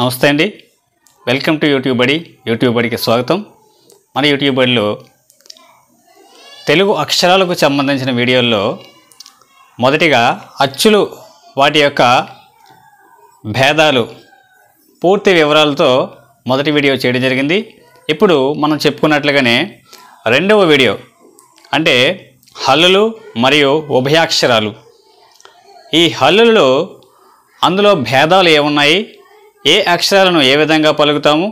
నమస్తే అండి welcome to YouTube బడి యూట్యూబ్ బడికి స్వాగతం మన యూట్యూబ్ బడిలో తెలుగు అక్షరాలకు సంబంధించిన వీడియోల్లో మొదటిగా అచ్చులు వాటి యొక్క భేదాలు పూర్తి వివరాలతో మొదటి వీడియో చేయడం జరిగింది ఇప్పుడు మనం చెప్పుకున్నట్లుగానే రెండవ వీడియో అంటే హల్లులు మరియు ఉభయాక్షరాలు ఈ హల్లులలో అందులో భేదాలు ఏమున్నాయి ఏ అక్షరాలను ఏ విధంగా పలుకుతాము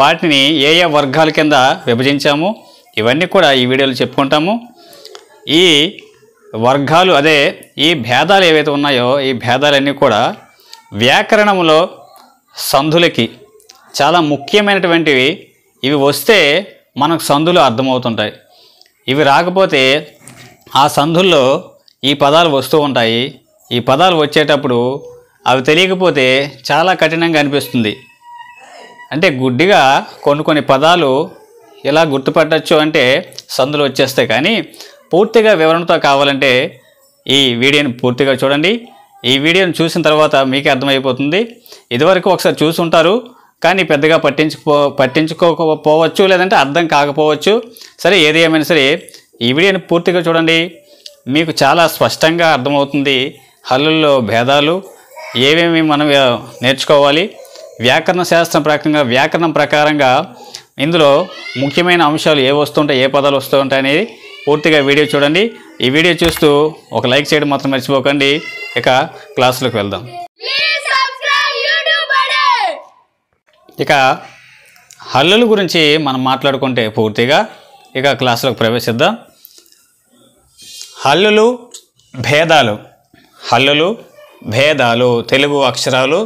వాటిని ఏ ఏ వర్గాల కింద విభజించాము ఇవన్నీ కూడా ఈ వీడియోలో చెప్పుకుంటాము ఈ వర్గాలు అదే ఈ భేదాలు ఏవైతే ఉన్నాయో ఈ భేదాలన్నీ కూడా వ్యాకరణంలో సంధులకి చాలా ముఖ్యమైనటువంటివి ఇవి వస్తే మనకు సంధులు అర్థమవుతుంటాయి ఇవి రాకపోతే ఆ సంధుల్లో ఈ పదాలు వస్తూ ఉంటాయి ఈ పదాలు వచ్చేటప్పుడు అవి తెలియకపోతే చాలా కఠినంగా అనిపిస్తుంది అంటే గుడ్డిగా కొన్ని కొన్ని పదాలు ఎలా గుర్తుపట్టచ్చు అంటే సందులు వచ్చేస్తాయి కానీ పూర్తిగా వివరణతో కావాలంటే ఈ వీడియోని పూర్తిగా చూడండి ఈ వీడియోని చూసిన తర్వాత మీకే అర్థమైపోతుంది ఇదివరకు ఒకసారి చూసుంటారు కానీ పెద్దగా పట్టించుకో పట్టించుకోకపోవచ్చు లేదంటే అర్థం కాకపోవచ్చు సరే ఏది ఏమైనా సరే ఈ వీడియోని పూర్తిగా చూడండి మీకు చాలా స్పష్టంగా అర్థమవుతుంది హల్లుల్లో భేదాలు ఏమేమి మనం నేర్చుకోవాలి వ్యాకరణ శాస్త్రం ప్రకారంగా వ్యాకరణం ప్రకారంగా ఇందులో ముఖ్యమైన అంశాలు ఏ వస్తుంటాయి ఏ పదాలు వస్తుంటాయి అనేది పూర్తిగా వీడియో చూడండి ఈ వీడియో చూస్తూ ఒక లైక్ చేయడం మాత్రం మర్చిపోకండి ఇక క్లాసులకు వెళ్దాం ఇక హల్లుల గురించి మనం మాట్లాడుకుంటే పూర్తిగా ఇక క్లాసులకు ప్రవేశిద్దాం హల్లులు భేదాలు హల్లులు భేదాలు తెలుగు అక్షరాలు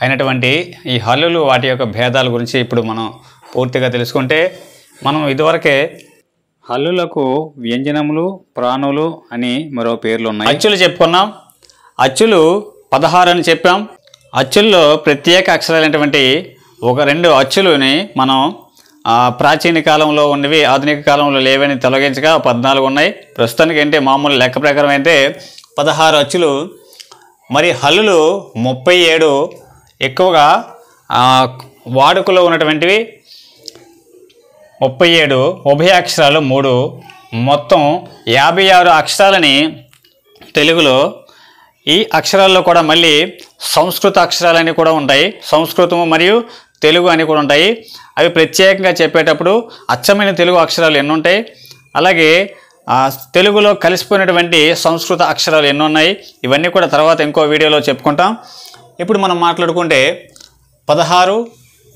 అయినటువంటి ఈ హల్లులు వాటి యొక్క భేదాల గురించి ఇప్పుడు మనం పూర్తిగా తెలుసుకుంటే మనం ఇదివరకే హల్లులకు వ్యంజనములు ప్రాణులు అని మరో పేర్లు ఉన్నాయి అచ్చులు చెప్పుకున్నాం అచ్చులు పదహారు అని చెప్పాం అచ్చుల్లో ప్రత్యేక అక్షరాలైనటువంటి ఒక రెండు అచ్చులని మనం ప్రాచీన కాలంలో ఉన్నవి ఆధునిక కాలంలో లేవని తొలగించగా పద్నాలుగు ఉన్నాయి ప్రస్తుతానికి ఏంటి మామూలు లెక్క ప్రకారం అయితే పదహారు అచ్చులు మరి హల్లులు ముప్పై ఏడు ఎక్కువగా వాడుకలో ఉన్నటువంటివి ముప్పై ఏడు ఉభయ అక్షరాలు మూడు మొత్తం యాభై ఆరు అక్షరాలని తెలుగులో ఈ అక్షరాల్లో కూడా మళ్ళీ సంస్కృత అక్షరాలని కూడా ఉంటాయి సంస్కృతము మరియు తెలుగు అని కూడా ఉంటాయి అవి ప్రత్యేకంగా చెప్పేటప్పుడు అచ్చమైన తెలుగు అక్షరాలు ఎన్నుంటాయి ఉంటాయి అలాగే తెలుగులో కలిసిపోయినటువంటి సంస్కృత అక్షరాలు ఎన్నో ఉన్నాయి ఇవన్నీ కూడా తర్వాత ఇంకో వీడియోలో చెప్పుకుంటాం ఇప్పుడు మనం మాట్లాడుకుంటే పదహారు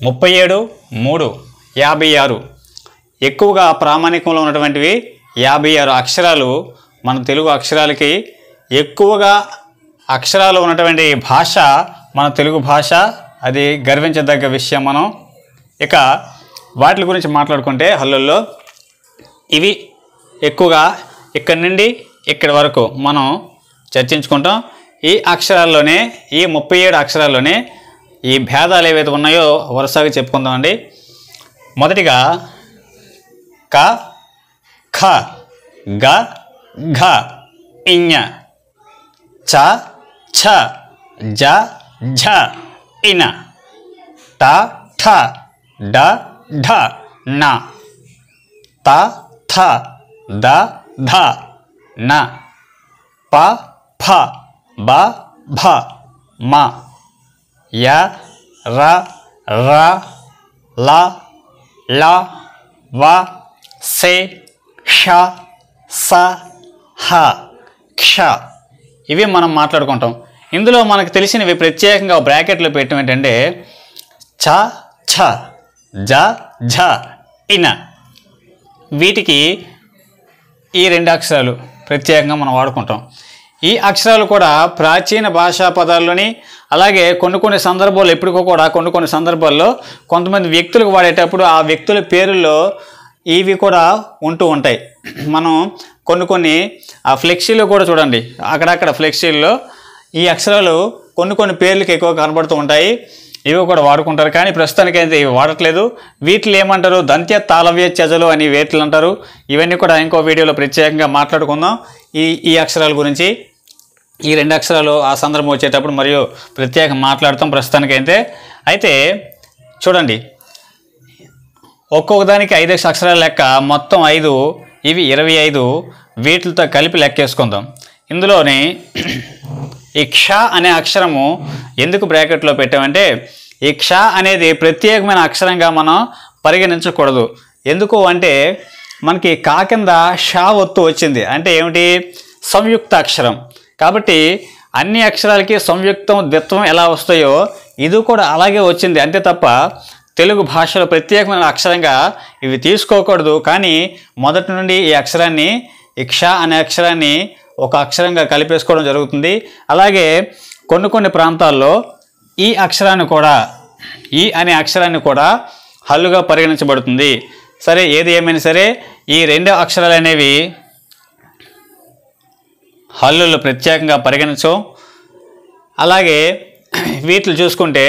ముప్పై ఏడు మూడు యాభై ఆరు ఎక్కువగా ప్రామాణికంలో ఉన్నటువంటివి యాభై ఆరు అక్షరాలు మన తెలుగు అక్షరాలకి ఎక్కువగా అక్షరాలు ఉన్నటువంటి భాష మన తెలుగు భాష అది గర్వించదగ్గ విషయం మనం ఇక వాటి గురించి మాట్లాడుకుంటే హల్లుల్లో ఇవి ఎక్కువగా ఇక్కడ నుండి ఇక్కడి వరకు మనం చర్చించుకుంటాం ఈ అక్షరాల్లోనే ఈ ముప్పై ఏడు అక్షరాల్లోనే ఈ భేదాలు ఏవైతే ఉన్నాయో వరుసగా చెప్పుకుందామండి మొదటిగా క ఖ గ ఘ ఇయ చ ఛ జ ఝ ఇన ట ఠ డ ఢ న త థ ద ధ న ప ఫ బ భ మ య ర ర ల ల వ సే ష స హ క్ష ఇవి మనం మాట్లాడుకుంటాం ఇందులో మనకు తెలిసినవి ప్రత్యేకంగా బ్రాకెట్లో పెట్టడం ఏంటంటే ఛ ఛ జ ఇన వీటికి ఈ రెండు అక్షరాలు ప్రత్యేకంగా మనం వాడుకుంటాం ఈ అక్షరాలు కూడా ప్రాచీన భాషా పదాల్లోని అలాగే కొన్ని కొన్ని సందర్భాల్లో ఎప్పటికో కూడా కొన్ని కొన్ని సందర్భాల్లో కొంతమంది వ్యక్తులకు వాడేటప్పుడు ఆ వ్యక్తుల పేరుల్లో ఇవి కూడా ఉంటూ ఉంటాయి మనం కొన్ని కొన్ని ఆ ఫ్లెక్సీలో కూడా చూడండి అక్కడక్కడ ఫ్లెక్సీల్లో ఈ అక్షరాలు కొన్ని కొన్ని పేర్లకు ఎక్కువ కనబడుతూ ఉంటాయి ఇవి కూడా వాడుకుంటారు కానీ ప్రస్తుతానికైతే ఇవి వాడట్లేదు వీటిలో ఏమంటారు దంత్య తాళవ్య చెజలు అని వేట్లు అంటారు ఇవన్నీ కూడా ఇంకో వీడియోలో ప్రత్యేకంగా మాట్లాడుకుందాం ఈ ఈ అక్షరాల గురించి ఈ రెండు అక్షరాలు ఆ సందర్భం వచ్చేటప్పుడు మరియు ప్రత్యేకం మాట్లాడతాం ప్రస్తుతానికైతే అయితే చూడండి ఒక్కొక్క దానికి ఐదు అక్షరాల లెక్క మొత్తం ఐదు ఇవి ఇరవై ఐదు వీటితో కలిపి లెక్కేసుకుందాం ఇందులోని ఇక్ష అనే అక్షరము ఎందుకు బ్రాకెట్లో పెట్టామంటే ఇక్ష అనేది ప్రత్యేకమైన అక్షరంగా మనం పరిగణించకూడదు ఎందుకు అంటే మనకి కా కింద షా ఒత్తు వచ్చింది అంటే ఏమిటి సంయుక్త అక్షరం కాబట్టి అన్ని అక్షరాలకి సంయుక్తం ద్విత్వం ఎలా వస్తాయో ఇది కూడా అలాగే వచ్చింది అంతే తప్ప తెలుగు భాషలో ప్రత్యేకమైన అక్షరంగా ఇవి తీసుకోకూడదు కానీ మొదటి నుండి ఈ అక్షరాన్ని ఇక్ష అనే అక్షరాన్ని ఒక అక్షరంగా కలిపేసుకోవడం జరుగుతుంది అలాగే కొన్ని కొన్ని ప్రాంతాల్లో ఈ అక్షరాన్ని కూడా ఈ అనే అక్షరాన్ని కూడా హల్లుగా పరిగణించబడుతుంది సరే ఏది ఏమైనా సరే ఈ రెండు అక్షరాలు అనేవి హల్లులు ప్రత్యేకంగా పరిగణించం అలాగే వీటిని చూసుకుంటే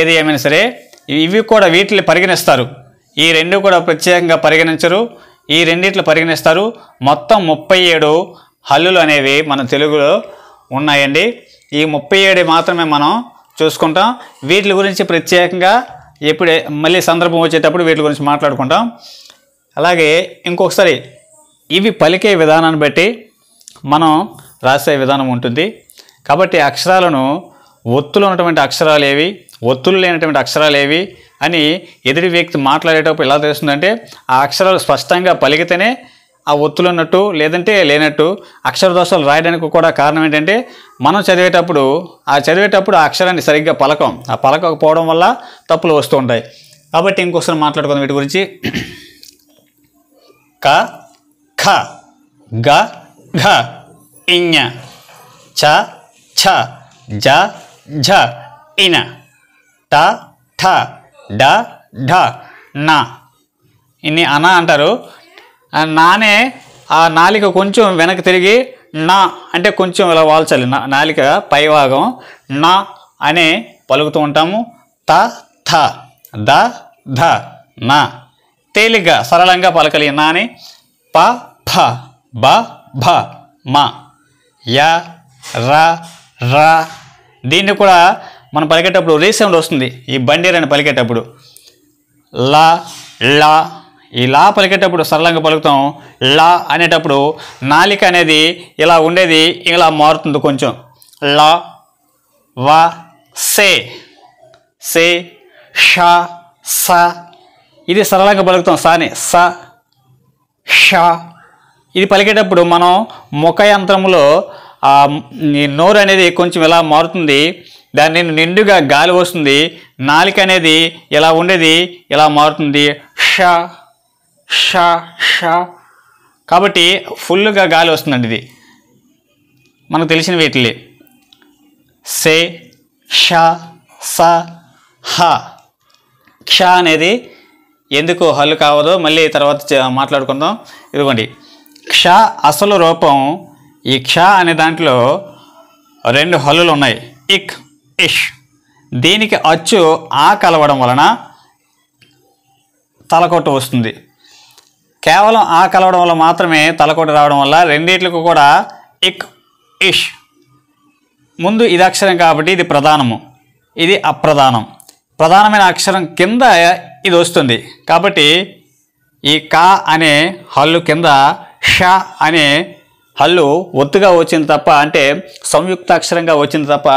ఏది ఏమైనా సరే ఇవి కూడా వీటిని పరిగణిస్తారు ఈ రెండు కూడా ప్రత్యేకంగా పరిగణించరు ఈ రెండిట్లు పరిగణిస్తారు మొత్తం ముప్పై ఏడు హల్లులు అనేవి మన తెలుగులో ఉన్నాయండి ఈ ముప్పై ఏడు మాత్రమే మనం చూసుకుంటాం వీటి గురించి ప్రత్యేకంగా ఎప్పుడే మళ్ళీ సందర్భం వచ్చేటప్పుడు వీటి గురించి మాట్లాడుకుంటాం అలాగే ఇంకొకసారి ఇవి పలికే విధానాన్ని బట్టి మనం రాసే విధానం ఉంటుంది కాబట్టి అక్షరాలను ఒత్తులు ఉన్నటువంటి అక్షరాలు ఏవి ఒత్తులు లేనటువంటి అక్షరాలు ఏవి అని ఎదుటి వ్యక్తి మాట్లాడేటప్పుడు ఎలా తెలుస్తుందంటే ఆ అక్షరాలు స్పష్టంగా పలికితేనే ఆ ఒత్తులు ఉన్నట్టు లేదంటే లేనట్టు అక్షర దోషాలు రాయడానికి కూడా కారణం ఏంటంటే మనం చదివేటప్పుడు ఆ చదివేటప్పుడు ఆ అక్షరాన్ని సరిగ్గా పలకం ఆ పలకపోవడం వల్ల తప్పులు వస్తూ ఉంటాయి కాబట్టి ఇంకోసారి మాట్లాడుకుందాం వీటి గురించి క ఖ గ ఘ ఇన్య చ ఛ జ ఝ ఇన ట ఠ డ ఢ న ఇన్ని అన అంటారు నానే ఆ నాలిక కొంచెం వెనక్కి తిరిగి నా అంటే కొంచెం ఇలా వాల్చాలి నా నాలిక పైభాగం నా అనే పలుకుతూ ఉంటాము త థ ద ధ నా తేలిగ్గా సరళంగా పలకలి నాని ప ఫ బ భ మ య ర ర దీన్ని కూడా మనం పలికేటప్పుడు రీసెంట్ వస్తుంది ఈ బండిరని పలికేటప్పుడు ల లా ఈ లా పలికేటప్పుడు సరళంగా పలుకుతాం లా అనేటప్పుడు నాలిక అనేది ఇలా ఉండేది ఇలా మారుతుంది కొంచెం లా వా సే సే షా స ఇది సరళంగా పలుకుతాం సాని స షా ఇది పలికేటప్పుడు మనం ముఖ యంత్రంలో నోరు అనేది కొంచెం ఇలా మారుతుంది దాన్ని నిండుగా గాలి వస్తుంది నాలిక అనేది ఇలా ఉండేది ఇలా మారుతుంది షా షా షా కాబట్టి ఫుల్గా గాలి వస్తుందండి ఇది మనకు తెలిసిన వీటిలే సే షా స హ క్ష అనేది ఎందుకు హల్లు కావదో మళ్ళీ తర్వాత మాట్లాడుకుందాం ఇదిగోండి క్ష అసలు రూపం ఈ క్ష అనే దాంట్లో రెండు హల్లులు ఉన్నాయి ఇక్ ఇష్ దీనికి అచ్చు ఆ కలవడం వలన తలకొట్టు వస్తుంది కేవలం ఆ కలవడం వల్ల మాత్రమే తలకోట రావడం వల్ల రెండిట్లకు కూడా ఇక్ ఇష్ ముందు ఇది అక్షరం కాబట్టి ఇది ప్రధానము ఇది అప్రధానం ప్రధానమైన అక్షరం కింద ఇది వస్తుంది కాబట్టి ఈ కా అనే హల్లు కింద ష అనే హల్లు ఒత్తుగా వచ్చింది తప్ప అంటే సంయుక్త అక్షరంగా వచ్చింది తప్ప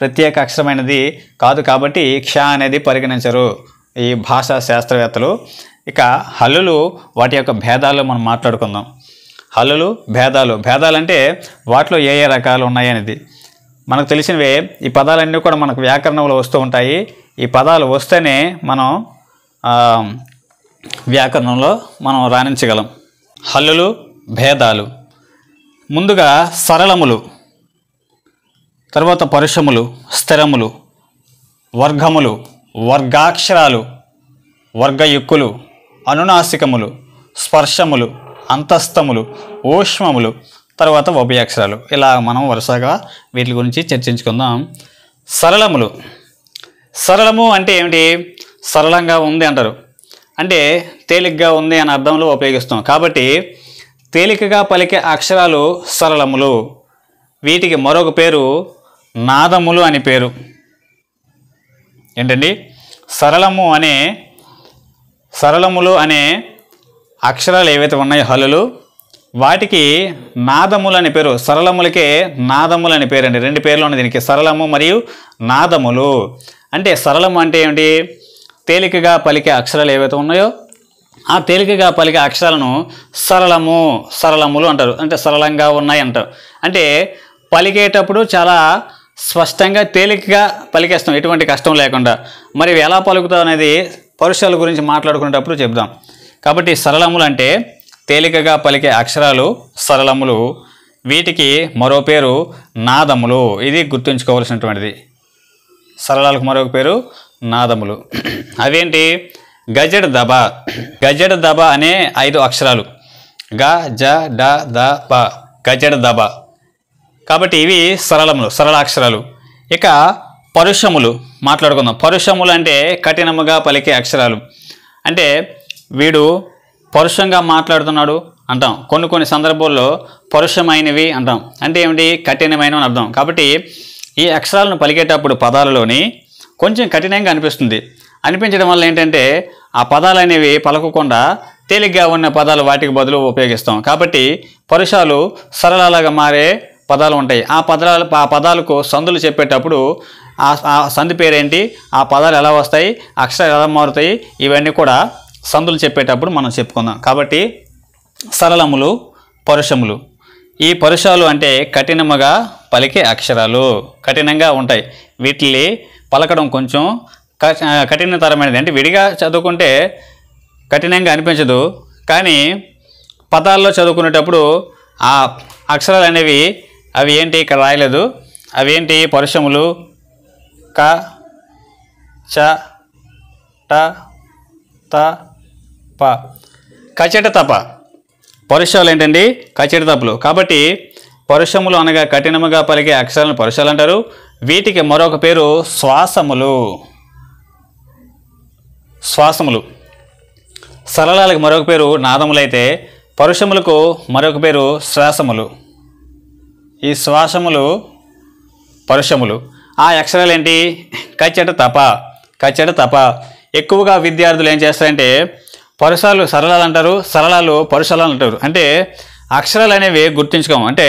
ప్రత్యేక అక్షరమైనది కాదు కాబట్టి క్ష అనేది పరిగణించరు ఈ భాషా శాస్త్రవేత్తలు ఇక హల్లులు వాటి యొక్క భేదాలు మనం మాట్లాడుకుందాం హల్లులు భేదాలు భేదాలంటే వాటిలో ఏ ఏ రకాలు ఉన్నాయనేది మనకు తెలిసినవే ఈ పదాలన్నీ కూడా మనకు వ్యాకరణంలో వస్తూ ఉంటాయి ఈ పదాలు వస్తేనే మనం వ్యాకరణంలో మనం రాణించగలం హల్లులు భేదాలు ముందుగా సరళములు తర్వాత పరుషములు స్థిరములు వర్గములు వర్గాక్షరాలు వర్గయుక్కులు అనునాసికములు స్పర్శములు అంతస్తములు ఊష్మములు తర్వాత ఉభయాక్షరాలు ఇలా మనం వరుసగా వీటి గురించి చర్చించుకుందాం సరళములు సరళము అంటే ఏమిటి సరళంగా ఉంది అంటారు అంటే తేలిగ్గా ఉంది అనే అర్థంలో ఉపయోగిస్తాం కాబట్టి తేలికగా పలికే అక్షరాలు సరళములు వీటికి మరొక పేరు నాదములు అని పేరు ఏంటండి సరళము అనే సరళములు అనే అక్షరాలు ఏవైతే ఉన్నాయో హలులు వాటికి నాదములు అనే పేరు సరళములకే నాదములు అనే పేరు అండి రెండు పేర్లు ఉన్నాయి దీనికి సరళము మరియు నాదములు అంటే సరళము అంటే ఏమిటి తేలికగా పలికే అక్షరాలు ఏవైతే ఉన్నాయో ఆ తేలికగా పలికే అక్షరాలను సరళము సరళములు అంటారు అంటే సరళంగా ఉన్నాయి అంటారు అంటే పలికేటప్పుడు చాలా స్పష్టంగా తేలికగా పలికేస్తాం ఎటువంటి కష్టం లేకుండా మరి ఎలా పలుకుతాం అనేది పరుషాల గురించి మాట్లాడుకునేటప్పుడు చెప్దాం కాబట్టి సరళములు అంటే తేలికగా పలికే అక్షరాలు సరళములు వీటికి మరో పేరు నాదములు ఇది గుర్తుంచుకోవాల్సినటువంటిది సరళాలకు మరొక పేరు నాదములు అవేంటి గజడ్ దబ గజడ్ దబ అనే ఐదు అక్షరాలు గ జ డ ద బ గజడ్ దబ కాబట్టి ఇవి సరళములు సరళాక్షరాలు ఇక పరుషములు మాట్లాడుకుందాం పరుషములు అంటే కఠినముగా పలికే అక్షరాలు అంటే వీడు పరుషంగా మాట్లాడుతున్నాడు అంటాం కొన్ని కొన్ని సందర్భాల్లో పరుషమైనవి అంటాం అంటే ఏమిటి కఠినమైనవి అర్థం కాబట్టి ఈ అక్షరాలను పలికేటప్పుడు పదాలలోని కొంచెం కఠినంగా అనిపిస్తుంది అనిపించడం వల్ల ఏంటంటే ఆ పదాలు అనేవి పలకకుండా తేలిగ్గా ఉన్న పదాలు వాటికి బదులు ఉపయోగిస్తాం కాబట్టి పరుషాలు సరళాలుగా మారే పదాలు ఉంటాయి ఆ పదాలు ఆ పదాలకు సందులు చెప్పేటప్పుడు ఆ సంధి పేరేంటి ఆ పదాలు ఎలా వస్తాయి అక్షరాలు ఎలా మారుతాయి ఇవన్నీ కూడా సందులు చెప్పేటప్పుడు మనం చెప్పుకుందాం కాబట్టి సరళములు పరుషములు ఈ పరుషాలు అంటే కఠినముగా పలికే అక్షరాలు కఠినంగా ఉంటాయి వీటిని పలకడం కొంచెం కఠినతరమైనది అంటే విడిగా చదువుకుంటే కఠినంగా అనిపించదు కానీ పదాల్లో చదువుకునేటప్పుడు ఆ అక్షరాలు అనేవి అవి ఏంటి ఇక్కడ రాయలేదు అవేంటి పరుషములు క చ ట త ప కచట తప పరుషాలు ఏంటండి కచట తప్పులు కాబట్టి పరుషములు అనగా కఠినముగా పలికే అక్షరాలను పరుషాలు అంటారు వీటికి మరొక పేరు శ్వాసములు శ్వాసములు సరళాలకు మరొక పేరు నాదములు అయితే పరుషములకు మరొక పేరు శ్వాసములు ఈ శ్వాసములు పరుషములు ఆ అక్షరాలు ఏంటి కచ్చట తప కచ్చట తప ఎక్కువగా విద్యార్థులు ఏం చేస్తారంటే పరుసరాలు సరళాలు అంటారు సరళాలు పరుసరాలు అంటారు అంటే అక్షరాలు అనేవి గుర్తుంచుకోము అంటే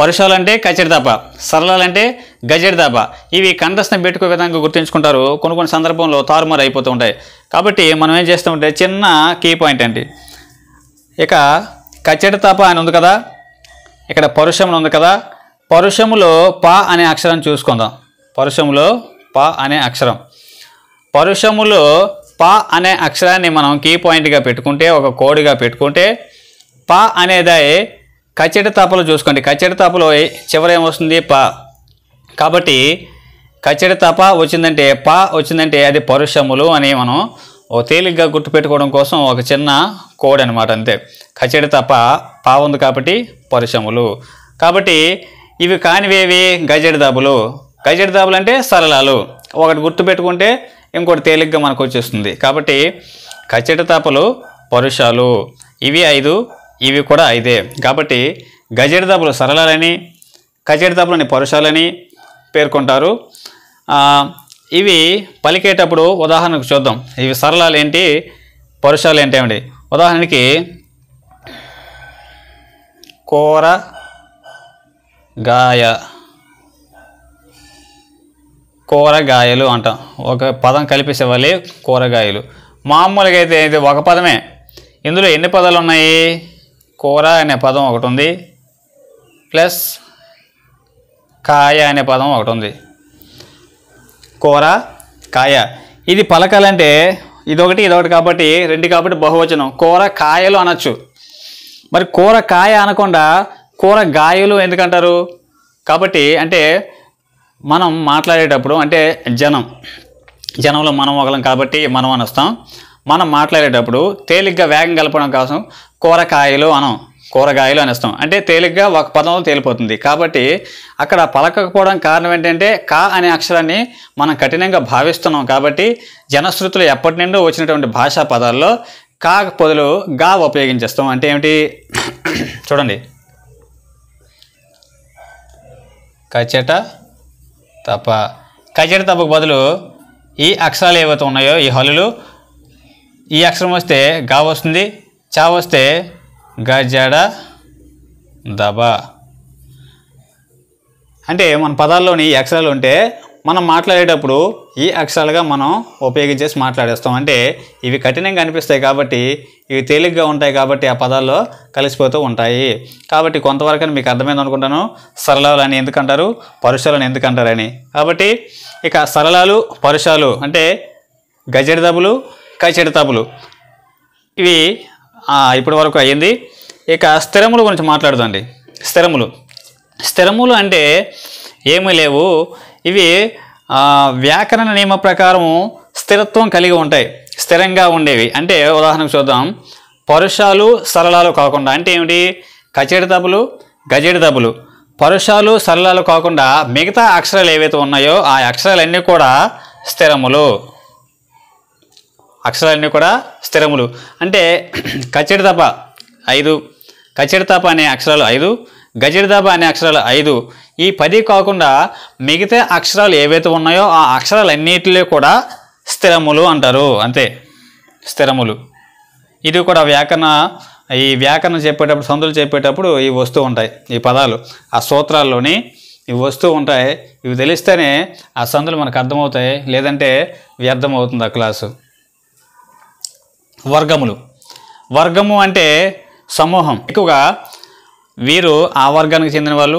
పరుషాలు అంటే కచ్చడి తప సరళాలు అంటే గజడి తప ఇవి కంఠస్థం పెట్టుకో విధంగా గుర్తుంచుకుంటారు కొన్ని కొన్ని సందర్భంలో తారుమారు అయిపోతూ ఉంటాయి కాబట్టి మనం ఏం చేస్తామంటే చిన్న కీ పాయింట్ అండి ఇక కచ్చడి తప అని ఉంది కదా ఇక్కడ పరుషం ఉంది కదా పరుషములో ప అనే అక్షరం చూసుకుందాం పరుషములో ప అనే అక్షరం పరుషములో ప అనే అక్షరాన్ని మనం కీ పాయింట్గా పెట్టుకుంటే ఒక కోడ్గా పెట్టుకుంటే ప అనేదే కచ్చటి తపలు చూసుకోండి కచ్చటి తాపలో చివర ఏమొస్తుంది ప కాబట్టి కచ్చడి తప వచ్చిందంటే ప వచ్చిందంటే అది పరుషములు అని మనం తేలిగ్గా గుర్తుపెట్టుకోవడం కోసం ఒక చిన్న కోడ్ అనమాట అంతే కచ్చడి తప పా ఉంది కాబట్టి పరుషములు కాబట్టి ఇవి కానివేవి గజెడదాబులు గజెడదాబులు అంటే సరళాలు ఒకటి గుర్తుపెట్టుకుంటే ఇంకోటి తేలిగ్గా మనకు వచ్చేస్తుంది కాబట్టి కచెటతాపలు పరుషాలు ఇవి ఐదు ఇవి కూడా ఐదే కాబట్టి గజెడదాబులు సరళాలని కచెడదాబులని పరుషాలని పేర్కొంటారు ఇవి పలికేటప్పుడు ఉదాహరణకు చూద్దాం ఇవి సరళాలు ఏంటి పరుషాలు ఏంటి ఉదాహరణకి కూర గాయ కూరగాయలు అంటాం ఒక పదం వాళ్ళే కూరగాయలు మామూలుగా అయితే ఇది ఒక పదమే ఇందులో ఎన్ని పదాలు ఉన్నాయి కూర అనే పదం ఒకటి ఉంది ప్లస్ కాయ అనే పదం ఒకటి ఉంది కూర కాయ ఇది పలకాలంటే ఇదొకటి ఇదొకటి కాబట్టి రెండు కాబట్టి బహువచనం కూర కాయలు అనొచ్చు మరి కూర కాయ అనకుండా కూరగాయలు ఎందుకంటారు కాబట్టి అంటే మనం మాట్లాడేటప్పుడు అంటే జనం జనంలో మనం ఒకలం కాబట్టి మనం వస్తాం మనం మాట్లాడేటప్పుడు తేలిగ్గా వేగం కలపడం కోసం కూరకాయలు అనం కూరగాయలు అనేస్తాం అంటే తేలిగ్గా ఒక పదంలో తేలిపోతుంది కాబట్టి అక్కడ పలకకపోవడం కారణం ఏంటంటే కా అనే అక్షరాన్ని మనం కఠినంగా భావిస్తున్నాం కాబట్టి జనశ్రుతులు ఎప్పటి నుండో వచ్చినటువంటి భాషా పదాల్లో కా పొదులు గా ఉపయోగించేస్తాం అంటే ఏమిటి చూడండి కచట తప కచట తపకు బదులు ఈ అక్షరాలు ఏవైతే ఉన్నాయో ఈ హల్లులు ఈ అక్షరం వస్తే గా వస్తుంది చా వస్తే గజడ దబ అంటే మన పదాల్లోని అక్షరాలు ఉంటే మనం మాట్లాడేటప్పుడు ఈ అక్షరాలుగా మనం ఉపయోగించేసి మాట్లాడేస్తాం అంటే ఇవి కఠినంగా అనిపిస్తాయి కాబట్టి ఇవి తేలిగ్గా ఉంటాయి కాబట్టి ఆ పదాల్లో కలిసిపోతూ ఉంటాయి కాబట్టి కొంతవరకు మీకు అర్థమైంది అనుకుంటాను సరళాలని ఎందుకంటారు పరుషాలని ఎందుకంటారని కాబట్టి ఇక సరళాలు పరుషాలు అంటే గజడి దబులు కచడి తబులు ఇవి ఇప్పటి వరకు అయ్యింది ఇక స్థిరముల గురించి మాట్లాడుదండి స్థిరములు స్థిరములు అంటే ఏమీ లేవు ఇవి వ్యాకరణ నియమ ప్రకారం స్థిరత్వం కలిగి ఉంటాయి స్థిరంగా ఉండేవి అంటే ఉదాహరణకు చూద్దాం పరుషాలు సరళాలు కాకుండా అంటే ఏమిటి కచేడి తప్పులు గజేడి తప్పులు పరుషాలు సరళాలు కాకుండా మిగతా అక్షరాలు ఏవైతే ఉన్నాయో ఆ అక్షరాలన్నీ కూడా స్థిరములు అక్షరాలన్నీ కూడా స్థిరములు అంటే కచేడి తప ఐదు కచేడి తప అనే అక్షరాలు ఐదు గజిర్దాబా అనే అక్షరాలు ఐదు ఈ పది కాకుండా మిగతా అక్షరాలు ఏవైతే ఉన్నాయో ఆ అక్షరాలన్నిటిలో కూడా స్థిరములు అంటారు అంతే స్థిరములు ఇది కూడా వ్యాకరణ ఈ వ్యాకరణ చెప్పేటప్పుడు సందులు చెప్పేటప్పుడు ఇవి వస్తూ ఉంటాయి ఈ పదాలు ఆ సూత్రాల్లోని ఇవి వస్తూ ఉంటాయి ఇవి తెలిస్తేనే ఆ సందులు మనకు అర్థమవుతాయి లేదంటే వ్యర్థమవుతుంది ఆ క్లాసు వర్గములు వర్గము అంటే సమూహం ఎక్కువగా వీరు ఆ వర్గానికి చెందిన వాళ్ళు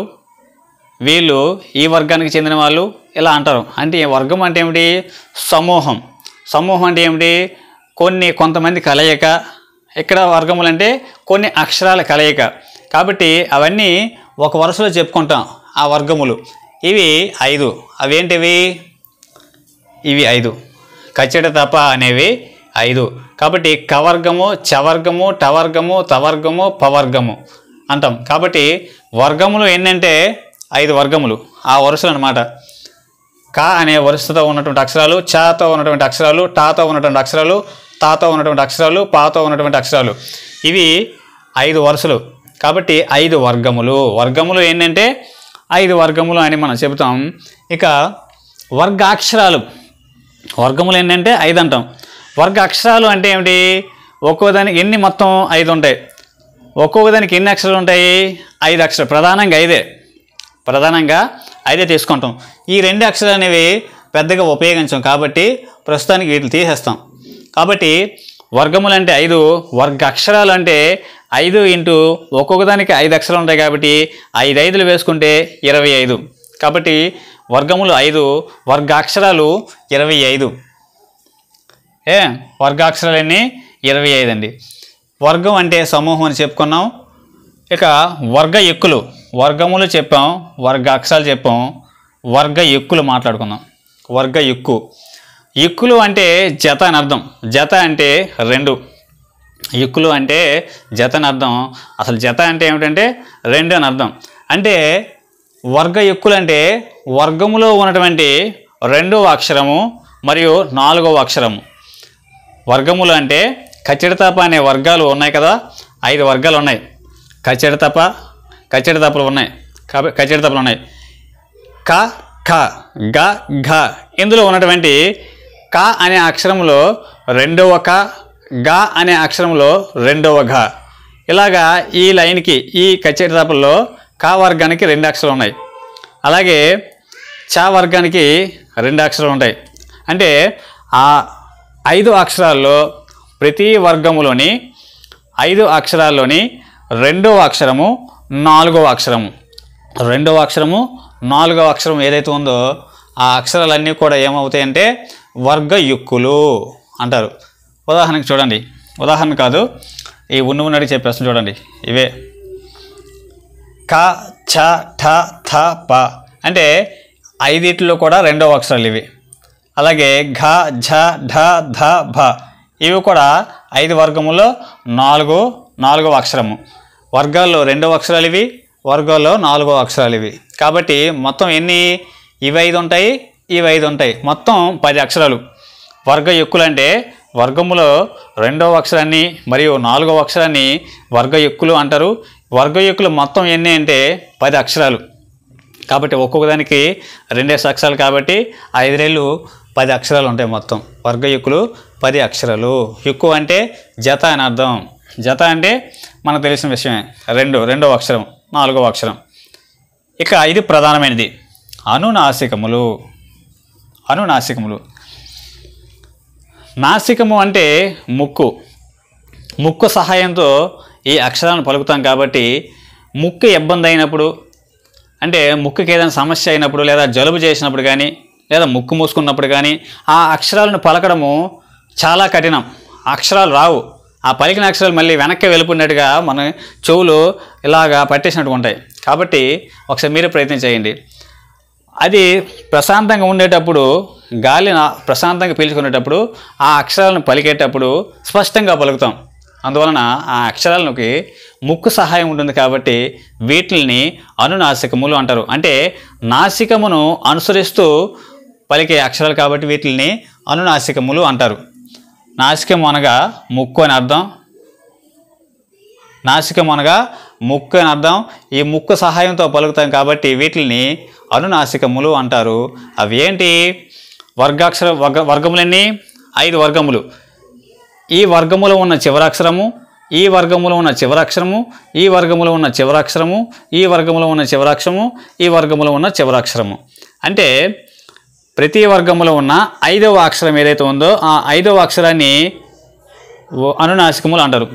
వీళ్ళు ఈ వర్గానికి చెందిన వాళ్ళు ఇలా అంటారు అంటే వర్గం అంటే ఏమిటి సమూహం సమూహం అంటే ఏమిటి కొన్ని కొంతమంది కలయిక ఇక్కడ వర్గములు అంటే కొన్ని అక్షరాల కలయిక కాబట్టి అవన్నీ ఒక వరుసలో చెప్పుకుంటాం ఆ వర్గములు ఇవి ఐదు అవేంటివి ఇవి ఐదు కచ్చట తప అనేవి ఐదు కాబట్టి కవర్గము చవర్గము టవర్గము తవర్గము పవర్గము అంటాం కాబట్టి వర్గములు ఏంటంటే ఐదు వర్గములు ఆ వరుసలు అనమాట కా అనే వరుసతో ఉన్నటువంటి అక్షరాలు చాతో ఉన్నటువంటి అక్షరాలు టాతో ఉన్నటువంటి అక్షరాలు తాతో ఉన్నటువంటి అక్షరాలు పాతో ఉన్నటువంటి అక్షరాలు ఇవి ఐదు వరుసలు కాబట్టి ఐదు వర్గములు వర్గములు ఏంటంటే ఐదు వర్గములు అని మనం చెబుతాం ఇక వర్గాక్షరాలు వర్గములు ఏంటంటే ఐదు అంటాం వర్గాక్షరాలు అంటే ఏమిటి ఒక్కో దాని ఎన్ని మొత్తం ఐదు ఉంటాయి ఒక్కొక్క దానికి ఎన్ని అక్షరాలు ఉంటాయి ఐదు అక్షరాలు ప్రధానంగా ఐదే ప్రధానంగా ఐదే తీసుకుంటాం ఈ రెండు అక్షరాలు అనేవి పెద్దగా ఉపయోగించాం కాబట్టి ప్రస్తుతానికి వీటిని తీసేస్తాం కాబట్టి వర్గములు అంటే ఐదు వర్గ అక్షరాలు అంటే ఐదు ఇంటూ ఒక్కొక్కదానికి ఐదు అక్షరాలు ఉంటాయి కాబట్టి ఐదు ఐదులు వేసుకుంటే ఇరవై ఐదు కాబట్టి వర్గములు ఐదు వర్గ అక్షరాలు ఇరవై ఐదు ఏ వర్గాక్షరాలన్నీ ఇరవై ఐదు అండి వర్గం అంటే సమూహం అని చెప్పుకున్నాం ఇక వర్గ ఎక్కులు వర్గములు చెప్పాం వర్గ అక్షరాలు చెప్పాం వర్గ ఎక్కులు మాట్లాడుకుందాం వర్గ ఎక్కు ఎక్కులు అంటే జత అని అర్థం జత అంటే రెండు ఎక్కులు అంటే జత అని అర్థం అసలు జత అంటే ఏమిటంటే రెండు అని అర్థం అంటే వర్గ ఎక్కులు అంటే వర్గములో ఉన్నటువంటి రెండవ అక్షరము మరియు నాలుగవ అక్షరము వర్గములు అంటే కచ్చిడతప అనే వర్గాలు ఉన్నాయి కదా ఐదు వర్గాలు ఉన్నాయి కచ్చిడతప కచ్చిడతపలు ఉన్నాయి కాబట్టి కచ్చిడతపలు ఉన్నాయి క ఖ గ ఘ ఇందులో ఉన్నటువంటి క అనే అక్షరంలో రెండవ క గ అనే అక్షరంలో రెండవ ఘ ఇలాగా ఈ లైన్కి ఈ కచ్చేటపుల్లో క వర్గానికి రెండు అక్షరాలు ఉన్నాయి అలాగే చ వర్గానికి రెండు అక్షరాలు ఉంటాయి అంటే ఆ ఐదు అక్షరాల్లో ప్రతి వర్గములోని ఐదు అక్షరాల్లోని రెండవ అక్షరము నాలుగవ అక్షరము రెండవ అక్షరము నాలుగవ అక్షరం ఏదైతే ఉందో ఆ అక్షరాలన్నీ కూడా ఏమవుతాయంటే వర్గయుక్కులు అంటారు ఉదాహరణకు చూడండి ఉదాహరణ కాదు ఈ ఉన్న ఉన్నడి చెప్పేస్తాను చూడండి ఇవే క చ ఠ థ ప అంటే ఐదిట్లో కూడా రెండవ అక్షరాలు ఇవి అలాగే ఘ ఝ ఢ ధ భ ఇవి కూడా ఐదు వర్గములో నాలుగు నాలుగో అక్షరము వర్గాల్లో రెండవ అక్షరాలు ఇవి వర్గాల్లో నాలుగో అక్షరాలు ఇవి కాబట్టి మొత్తం ఎన్ని ఇవి ఐదు ఉంటాయి ఇవి ఐదు ఉంటాయి మొత్తం పది అక్షరాలు వర్గ ఎక్కులంటే వర్గములో రెండవ అక్షరాన్ని మరియు నాలుగవ అక్షరాన్ని వర్గ ఎక్కులు అంటారు వర్గ ఎక్కులు మొత్తం ఎన్ని అంటే పది అక్షరాలు కాబట్టి ఒక్కొక్కదానికి రెండేసి అక్షరాలు కాబట్టి ఐదు రేళ్ళు పది అక్షరాలు ఉంటాయి మొత్తం వర్గ ఎక్కులు పది అక్షరాలు ఎక్కువ అంటే జత అని అర్థం జత అంటే మనకు తెలిసిన విషయమే రెండు రెండవ అక్షరం నాలుగవ అక్షరం ఇక ఇది ప్రధానమైనది అనునాసికములు అనునాసికములు నాసికము అంటే ముక్కు ముక్కు సహాయంతో ఈ అక్షరాలను పలుకుతాం కాబట్టి ముక్కు ఇబ్బంది అయినప్పుడు అంటే ముక్కుకి ఏదైనా సమస్య అయినప్పుడు లేదా జలుబు చేసినప్పుడు కానీ లేదా ముక్కు మూసుకున్నప్పుడు కానీ ఆ అక్షరాలను పలకడము చాలా కఠినం అక్షరాలు రావు ఆ పలికిన అక్షరాలు మళ్ళీ వెనక్కి వెళ్ళిపోయినట్టుగా మన చెవులు ఇలాగా పట్టేసినట్టుగా ఉంటాయి కాబట్టి ఒకసారి మీరే ప్రయత్నం చేయండి అది ప్రశాంతంగా ఉండేటప్పుడు గాలిని ప్రశాంతంగా పీల్చుకునేటప్పుడు ఆ అక్షరాలను పలికేటప్పుడు స్పష్టంగా పలుకుతాం అందువలన ఆ అక్షరాలకి ముక్కు సహాయం ఉంటుంది కాబట్టి వీటిని అనునాసికములు అంటారు అంటే నాసికమును అనుసరిస్తూ పలికే అక్షరాలు కాబట్టి వీటిని అనునాసికములు అంటారు నాసికం అనగా ముక్కు అని అర్థం నాసికం అనగా ముక్కు అని అర్థం ఈ ముక్కు సహాయంతో పలుకుతాం కాబట్టి వీటిని అనునాసికములు అంటారు అవి ఏంటి వర్గాక్షర వర్గ వర్గములన్నీ ఐదు వర్గములు ఈ వర్గములో ఉన్న చివరాక్షరము ఈ వర్గములో ఉన్న చివరాక్షరము ఈ వర్గములో ఉన్న చివరాక్షరము ఈ వర్గములో ఉన్న చివరాక్షరము ఈ వర్గములో ఉన్న చివరాక్షరము అంటే ప్రతి వర్గంలో ఉన్న ఐదవ అక్షరం ఏదైతే ఉందో ఆ ఐదవ అక్షరాన్ని అనునాశికములు అంటారు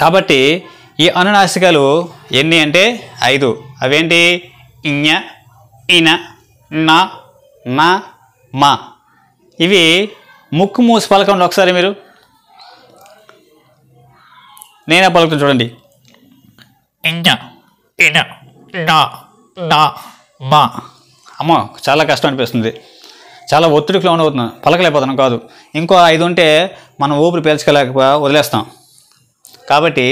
కాబట్టి ఈ అనునాసికలు ఎన్ని అంటే ఐదు అవేంటి ఇన్య ఇన నా నా మా ఇవి ముక్కు మూసి పలకండి ఒకసారి మీరు నేనే పలుకుతాను చూడండి ఇన్య ఇన నా నా మా అమ్మో చాలా కష్టం అనిపిస్తుంది చాలా ఒత్తిడికి లోనవుతున్నాం పలకలేకపోతున్నాం కాదు ఇంకో ఐదు ఉంటే మనం ఊపిరి పీల్చుకోలేక వదిలేస్తాం కాబట్టి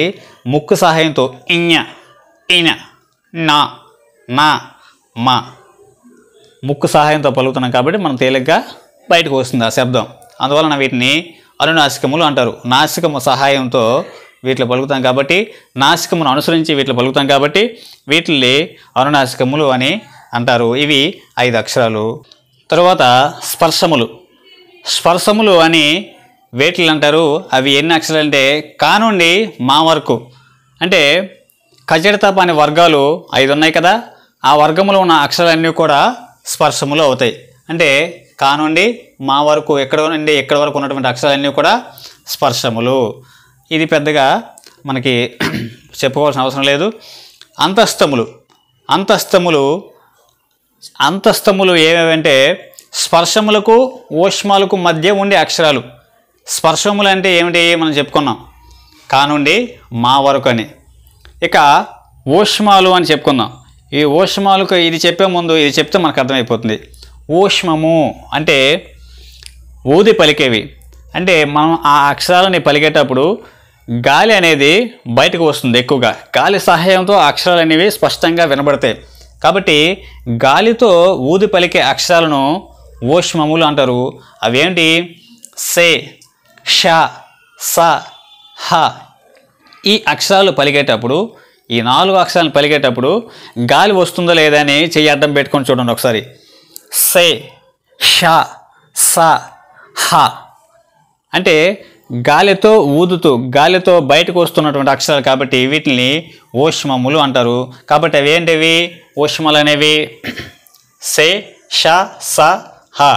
ముక్కు సహాయంతో ఇన్య ఇన నా నా మా ముక్కు సహాయంతో పలుకుతున్నాం కాబట్టి మనం తేలిగ్గా బయటకు వస్తుంది ఆ శబ్దం అందువలన వీటిని అనునాసికములు అంటారు నాసికము సహాయంతో వీటిలో పలుకుతాం కాబట్టి నాసికమును అనుసరించి వీటిలో పలుకుతాం కాబట్టి వీటిని అనునాసికములు అని అంటారు ఇవి ఐదు అక్షరాలు తర్వాత స్పర్శములు స్పర్శములు అని వేట్లు అంటారు అవి ఎన్ని అక్షరాలు అంటే కా నుండి మా వరకు అంటే కజడతాప అనే వర్గాలు ఐదు ఉన్నాయి కదా ఆ వర్గంలో ఉన్న అక్షరాలన్నీ కూడా స్పర్శములు అవుతాయి అంటే కా నుండి మా వరకు ఎక్కడ నుండి ఎక్కడ వరకు ఉన్నటువంటి అక్షరాలన్నీ కూడా స్పర్శములు ఇది పెద్దగా మనకి చెప్పుకోవాల్సిన అవసరం లేదు అంతస్తములు అంతస్తములు అంతస్తములు ఏవేవంటే స్పర్శములకు ఓష్మాలకు మధ్య ఉండే అక్షరాలు స్పర్శములు అంటే ఏమిటి మనం చెప్పుకున్నాం కానుండి మా వరకు అని ఇక ఓష్మాలు అని చెప్పుకుందాం ఈ ఓష్మాలకు ఇది చెప్పే ముందు ఇది చెప్తే మనకు అర్థమైపోతుంది ఓష్మము అంటే ఊది పలికేవి అంటే మనం ఆ అక్షరాలని పలికేటప్పుడు గాలి అనేది బయటకు వస్తుంది ఎక్కువగా గాలి సహాయంతో అక్షరాలు అనేవి స్పష్టంగా వినబడతాయి కాబట్టి గాలితో ఊది పలికే అక్షరాలను ఓష్మములు అంటారు అవేంటి సే ష స హ ఈ అక్షరాలు పలికేటప్పుడు ఈ నాలుగు అక్షరాలు పలికేటప్పుడు గాలి వస్తుందో లేదా అని చెయ్యి అడ్డం పెట్టుకొని చూడండి ఒకసారి సే ష స హ అంటే గాలితో ఊదుతూ గాలితో బయటకు వస్తున్నటువంటి అక్షరాలు కాబట్టి వీటిని ఓష్మములు అంటారు కాబట్టి అవి ఏంటివి ఓష్మలు అనేవి సే ష స హ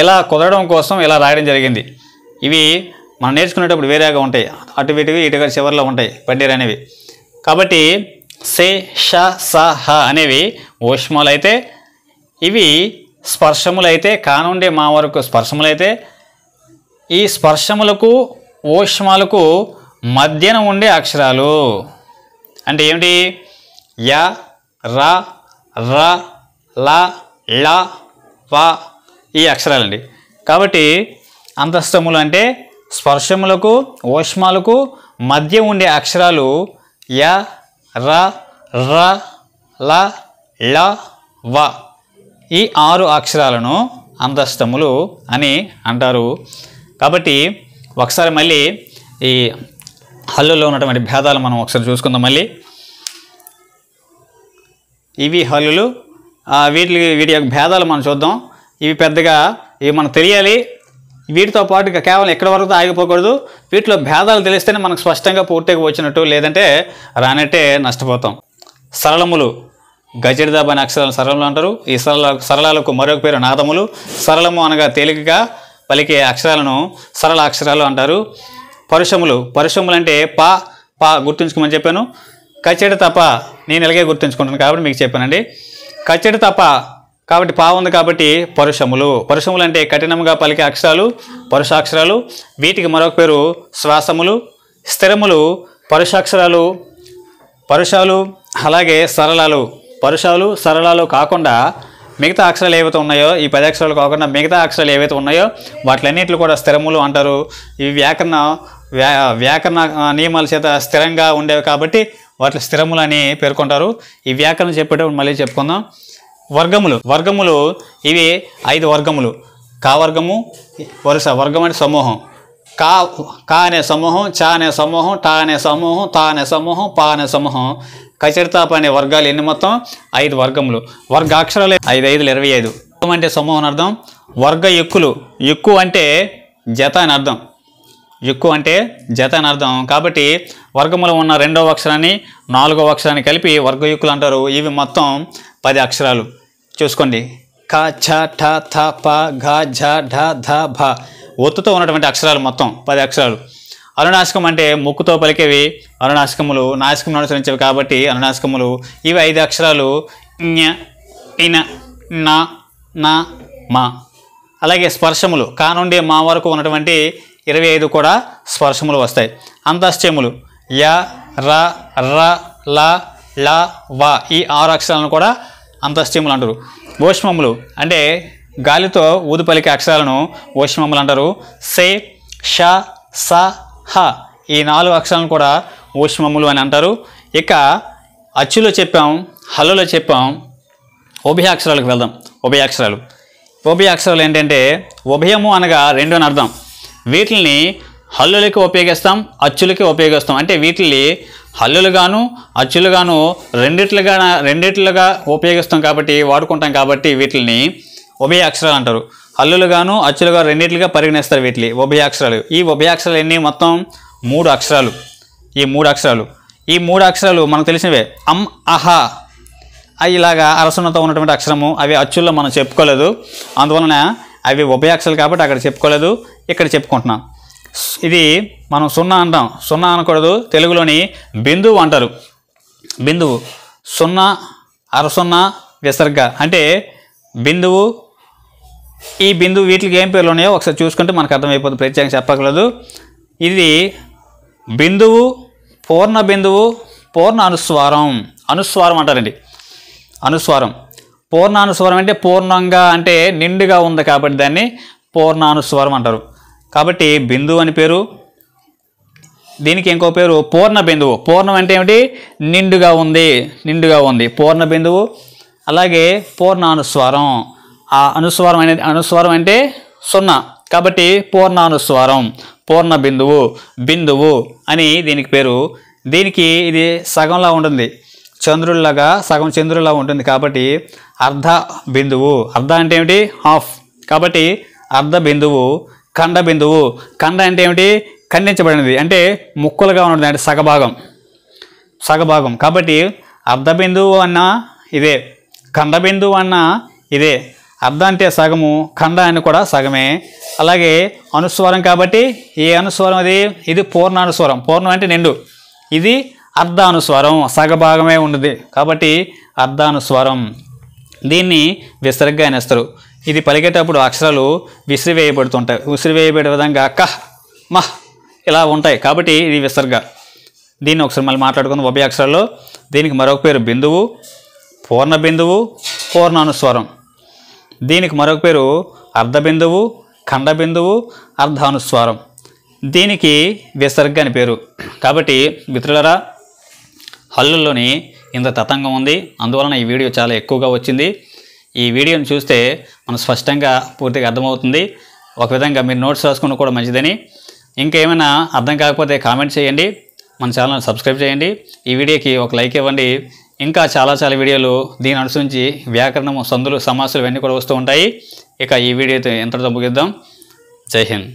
ఇలా కుదరడం కోసం ఇలా రాయడం జరిగింది ఇవి మనం నేర్చుకునేటప్పుడు వేరేగా ఉంటాయి అటు ఇటువి ఇటుగా చివరిలో ఉంటాయి పడ్డీరు అనేవి కాబట్టి సే ష స హ అనేవి ఓష్మలు అయితే ఇవి స్పర్శములైతే కానుండే మా వరకు స్పర్శములైతే ఈ స్పర్శములకు ఓష్మాలకు మధ్యన ఉండే అక్షరాలు అంటే ఏమిటి య ర ర ల ళ వ ఈ అక్షరాలండి కాబట్టి అంతస్తములు అంటే స్పర్శములకు ఓష్మాలకు మధ్య ఉండే అక్షరాలు య ర ర ల ళ వ ఈ ఆరు అక్షరాలను అంతస్తములు అని అంటారు కాబట్టి ఒకసారి మళ్ళీ ఈ హల్లులో ఉన్నటువంటి భేదాలు మనం ఒకసారి చూసుకుందాం మళ్ళీ ఇవి హల్లులు వీటి వీటి యొక్క భేదాలు మనం చూద్దాం ఇవి పెద్దగా ఇవి మనకు తెలియాలి వీటితో పాటుగా కేవలం ఎక్కడి వరకు ఆగిపోకూడదు వీటిలో భేదాలు తెలిస్తేనే మనకు స్పష్టంగా పూర్తిగా వచ్చినట్టు లేదంటే రానట్టే నష్టపోతాం సరళములు గజరిదాబ్ అనే అక్షరాలను సరళములు అంటారు ఈ సరళ సరళాలకు మరొక పేరు నాదములు సరళము అనగా తేలికగా పలికే అక్షరాలను సరళ అక్షరాలు అంటారు పరుశములు పరుశములు అంటే పా పా గుర్తుంచుకోమని చెప్పాను కచ్చడి తప నేను ఇలాగే గుర్తుంచుకుంటాను కాబట్టి మీకు చెప్పానండి కచ్చడి తప కాబట్టి పా ఉంది కాబట్టి పరుశములు పరుశములు అంటే కఠినంగా పలికే అక్షరాలు పరుషాక్షరాలు వీటికి మరొక పేరు శ్వాసములు స్థిరములు పరుషాక్షరాలు పరుషాలు అలాగే సరళాలు పరుషాలు సరళాలు కాకుండా మిగతా అక్షరాలు ఏవైతే ఉన్నాయో ఈ పది అక్షరాలు కాకుండా మిగతా అక్షరాలు ఏవైతే ఉన్నాయో వాటిలన్నింటిలో కూడా స్థిరములు అంటారు ఇవి వ్యాకరణ వ్యాకరణ నియమాల చేత స్థిరంగా ఉండేవి కాబట్టి వాటి స్థిరములు అని పేర్కొంటారు ఈ వ్యాకరణం చెప్పేటప్పుడు మళ్ళీ చెప్పుకుందాం వర్గములు వర్గములు ఇవి ఐదు వర్గములు కా వర్గము వరుస వర్గం అంటే సమూహం కా కా అనే సమూహం చా అనే సమూహం టా అనే సమూహం తా అనే సమూహం పా అనే సమూహం కచరితాప అనే వర్గాలు ఎన్ని మొత్తం ఐదు వర్గములు వర్గ అక్షరాలు ఐదు ఐదులు ఇరవై ఐదు అంటే సొమ్మ అని అర్థం వర్గ ఎక్కులు ఎక్కువ అంటే జత అని అర్థం ఎక్కువ అంటే జత అని అర్థం కాబట్టి వర్గములు ఉన్న రెండవ అక్షరాన్ని నాలుగవ అక్షరాన్ని కలిపి వర్గ ఎక్కులు అంటారు ఇవి మొత్తం పది అక్షరాలు చూసుకోండి క ఛ ఠ థ ప ఘ ఝ ఢ ధ భ ఒత్తుతో ఉన్నటువంటి అక్షరాలు మొత్తం పది అక్షరాలు అనునాశకం అంటే ముక్కుతో పలికేవి అనునాశకములు నాశకం అనుసరించేవి కాబట్టి అనునాశకములు ఇవి ఐదు అక్షరాలు జ్ఞ ఇన నా నా మా అలాగే స్పర్శములు కా నుండి మా వరకు ఉన్నటువంటి ఇరవై ఐదు కూడా స్పర్శములు వస్తాయి అంతశ్చములు య ర ర ల వా ఈ ఆరు అక్షరాలను కూడా అంతశ్చములు అంటారు ఓష్మములు అంటే గాలితో ఊదు పలికే అక్షరాలను ఓష్మములు అంటారు సే ష స హ ఈ నాలుగు అక్షరాలను కూడా ఊష్మములు అని అంటారు ఇక అచ్చులో చెప్పాం హలోలో చెప్పాం ఉభయ అక్షరాలకు వెళ్దాం ఉభయ అక్షరాలు ఉభయ అక్షరాలు ఏంటంటే ఉభయము అనగా రెండు అని అర్థం వీటిని హల్లులకి ఉపయోగిస్తాం అచ్చులకి ఉపయోగిస్తాం అంటే వీటిని హల్లులుగాను అచ్చులుగాను రెండిట్లుగా రెండిట్లుగా ఉపయోగిస్తాం కాబట్టి వాడుకుంటాం కాబట్టి వీటిని ఉభయ అక్షరాలు అంటారు అల్లులుగాను అచ్చులుగా రెండింటిగా పరిగణిస్తారు వీటిని ఉభయ అక్షరాలు ఈ అక్షరాలు ఎన్ని మొత్తం మూడు అక్షరాలు ఈ మూడు అక్షరాలు ఈ మూడు అక్షరాలు మనకు తెలిసినవే అమ్ అహ ఇలాగా అరసున్నతో ఉన్నటువంటి అక్షరము అవి అచ్చుల్లో మనం చెప్పుకోలేదు అందువలన అవి ఉభయ అక్షరాలు కాబట్టి అక్కడ చెప్పుకోలేదు ఇక్కడ చెప్పుకుంటున్నాం ఇది మనం సున్నా అంటాం సున్నా అనకూడదు తెలుగులోని బిందువు అంటారు బిందువు సున్నా అరసున్నా విసర్గ అంటే బిందువు ఈ బిందువు వీటికి ఏం పేర్లు ఉన్నాయో ఒకసారి చూసుకుంటే మనకు అర్థమైపోతుంది ప్రత్యేకంగా చెప్పగలదు ఇది బిందువు పూర్ణ బిందువు పూర్ణ అనుస్వారం అనుస్వారం అంటారండి అనుస్వారం పూర్ణానుస్వరం అంటే పూర్ణంగా అంటే నిండుగా ఉంది కాబట్టి దాన్ని పూర్ణానుస్వరం అంటారు కాబట్టి బిందువు అని పేరు దీనికి ఇంకో పేరు పూర్ణ బిందువు పూర్ణం అంటే ఏమిటి నిండుగా ఉంది నిండుగా ఉంది పూర్ణ బిందువు అలాగే పూర్ణానుస్వారం ఆ అనుస్వారం అనేది అనుస్వారం అంటే సున్నా కాబట్టి పూర్ణానుస్వారం పూర్ణ బిందువు బిందువు అని దీనికి పేరు దీనికి ఇది సగంలా ఉంటుంది చంద్రుల్లాగా సగం చంద్రుల్లా ఉంటుంది కాబట్టి అర్ధ బిందువు అర్ధ అంటే ఏమిటి హాఫ్ కాబట్టి అర్ధ బిందువు ఖండ బిందువు ఖండ అంటే ఏమిటి ఖండించబడినది అంటే ముక్కలుగా ఉంటుంది అంటే సగభాగం సగభాగం కాబట్టి అర్ధ బిందువు అన్నా ఇదే ఖండ బిందువు అన్న ఇదే అర్ధ అంటే సగము ఖండ అని కూడా సగమే అలాగే అనుస్వరం కాబట్టి ఏ అనుస్వరం అది ఇది అనుస్వరం పూర్ణం అంటే నిండు ఇది అనుస్వరం సగభాగమే ఉండదు కాబట్టి అర్ధానుస్వరం దీన్ని విసరగ్గా అనేస్తారు ఇది పలికేటప్పుడు అక్షరాలు విసిరివేయబడుతుంటాయి విసిరివేయబడే విధంగా కహ్ మహ్ ఇలా ఉంటాయి కాబట్టి ఇది విసర్గ దీన్ని ఒకసారి మళ్ళీ మాట్లాడుకుందాం ఉభయ అక్షరాల్లో దీనికి మరొక పేరు బిందువు పూర్ణ బిందువు పూర్ణానుస్వరం దీనికి మరొక పేరు అర్ధబిందువు ఖండబిందువు అర్ధానుస్వారం దీనికి విసర్గ అని పేరు కాబట్టి మిత్రులరా హల్లుల్లోని ఇంత తతంగం ఉంది అందువలన ఈ వీడియో చాలా ఎక్కువగా వచ్చింది ఈ వీడియోని చూస్తే మనం స్పష్టంగా పూర్తిగా అర్థమవుతుంది ఒక విధంగా మీరు నోట్స్ రాసుకుని కూడా మంచిదని ఇంకేమైనా అర్థం కాకపోతే కామెంట్ చేయండి మన ఛానల్ని సబ్స్క్రైబ్ చేయండి ఈ వీడియోకి ఒక లైక్ ఇవ్వండి ఇంకా చాలా చాలా వీడియోలు దీని అనుసరించి వ్యాకరణము సందులు సమాసాలు ఇవన్నీ కూడా వస్తూ ఉంటాయి ఇక ఈ వీడియోతో ఎంతటితో ముగిద్దాం జై హింద్